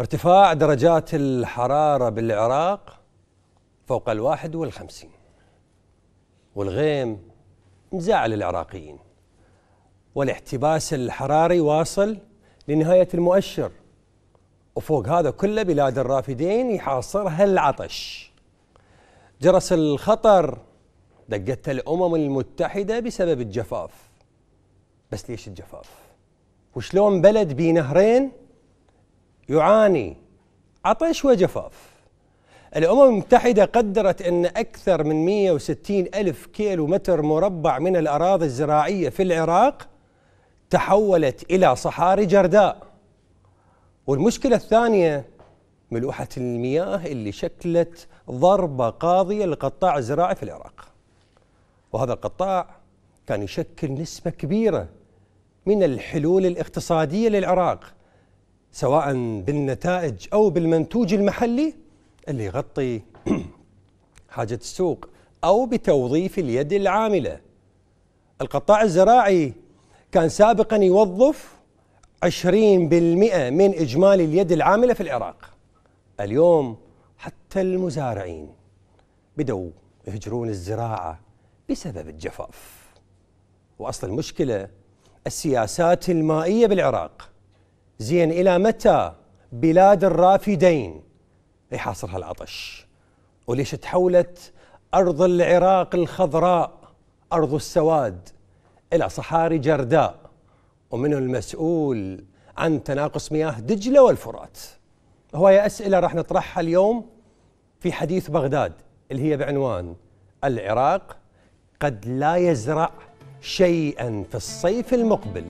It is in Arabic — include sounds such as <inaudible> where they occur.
ارتفاع درجات الحرارة بالعراق فوق الواحد والخمسين والغيم مزعل العراقيين والاحتباس الحراري واصل لنهاية المؤشر وفوق هذا كله بلاد الرافدين يحاصرها العطش جرس الخطر دقتها الأمم المتحدة بسبب الجفاف بس ليش الجفاف وشلون بلد بنهرين نهرين يعاني عطش وجفاف الأمم المتحدة قدرت أن أكثر من 160 ألف كيلو متر مربع من الأراضي الزراعية في العراق تحولت إلى صحاري جرداء والمشكلة الثانية ملوحة المياه اللي شكلت ضربة قاضية للقطاع الزراعي في العراق وهذا القطاع كان يشكل نسبة كبيرة من الحلول الاقتصادية للعراق سواء بالنتائج أو بالمنتوج المحلي اللي يغطي <clears throat> حاجة السوق أو بتوظيف اليد العاملة القطاع الزراعي كان سابقا يوظف 20% من إجمالي اليد العاملة في العراق اليوم حتى المزارعين بدوا يهجرون الزراعة بسبب الجفاف وأصل المشكلة السياسات المائية بالعراق زين إلى متى بلاد الرافدين يحاصرها إيه، العطش وليش تحولت أرض العراق الخضراء أرض السواد إلى صحاري جرداء ومن المسؤول عن تناقص مياه دجلة والفرات هواية أسئلة راح نطرحها اليوم في حديث بغداد اللي هي بعنوان العراق قد لا يزرع شيئا في الصيف المقبل